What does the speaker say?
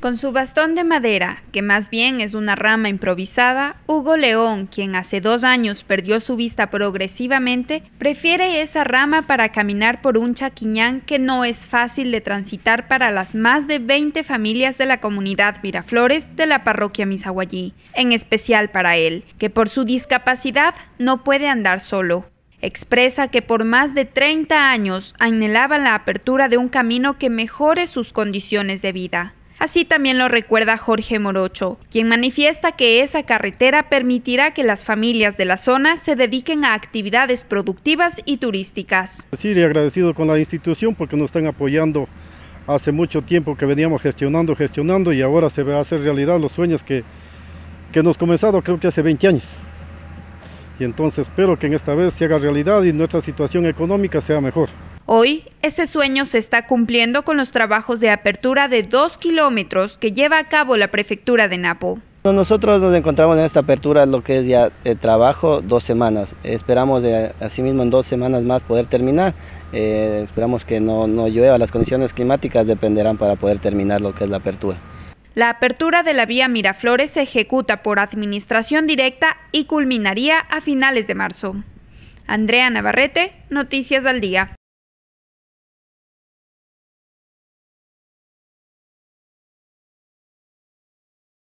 Con su bastón de madera, que más bien es una rama improvisada, Hugo León, quien hace dos años perdió su vista progresivamente, prefiere esa rama para caminar por un chaquiñán que no es fácil de transitar para las más de 20 familias de la comunidad Miraflores de la parroquia Misahuallí, en especial para él, que por su discapacidad no puede andar solo. Expresa que por más de 30 años anhelaba la apertura de un camino que mejore sus condiciones de vida. Así también lo recuerda Jorge Morocho, quien manifiesta que esa carretera permitirá que las familias de la zona se dediquen a actividades productivas y turísticas. Sí, agradecido con la institución porque nos están apoyando hace mucho tiempo que veníamos gestionando, gestionando y ahora se va a hacer realidad los sueños que, que nos comenzado creo que hace 20 años. Y entonces espero que en esta vez se haga realidad y nuestra situación económica sea mejor. Hoy, ese sueño se está cumpliendo con los trabajos de apertura de dos kilómetros que lleva a cabo la prefectura de Napo. Nosotros nos encontramos en esta apertura, lo que es ya eh, trabajo, dos semanas. Esperamos, asimismo, en dos semanas más poder terminar. Eh, esperamos que no, no llueva, las condiciones climáticas dependerán para poder terminar lo que es la apertura. La apertura de la vía Miraflores se ejecuta por administración directa y culminaría a finales de marzo. Andrea Navarrete, Noticias al Día.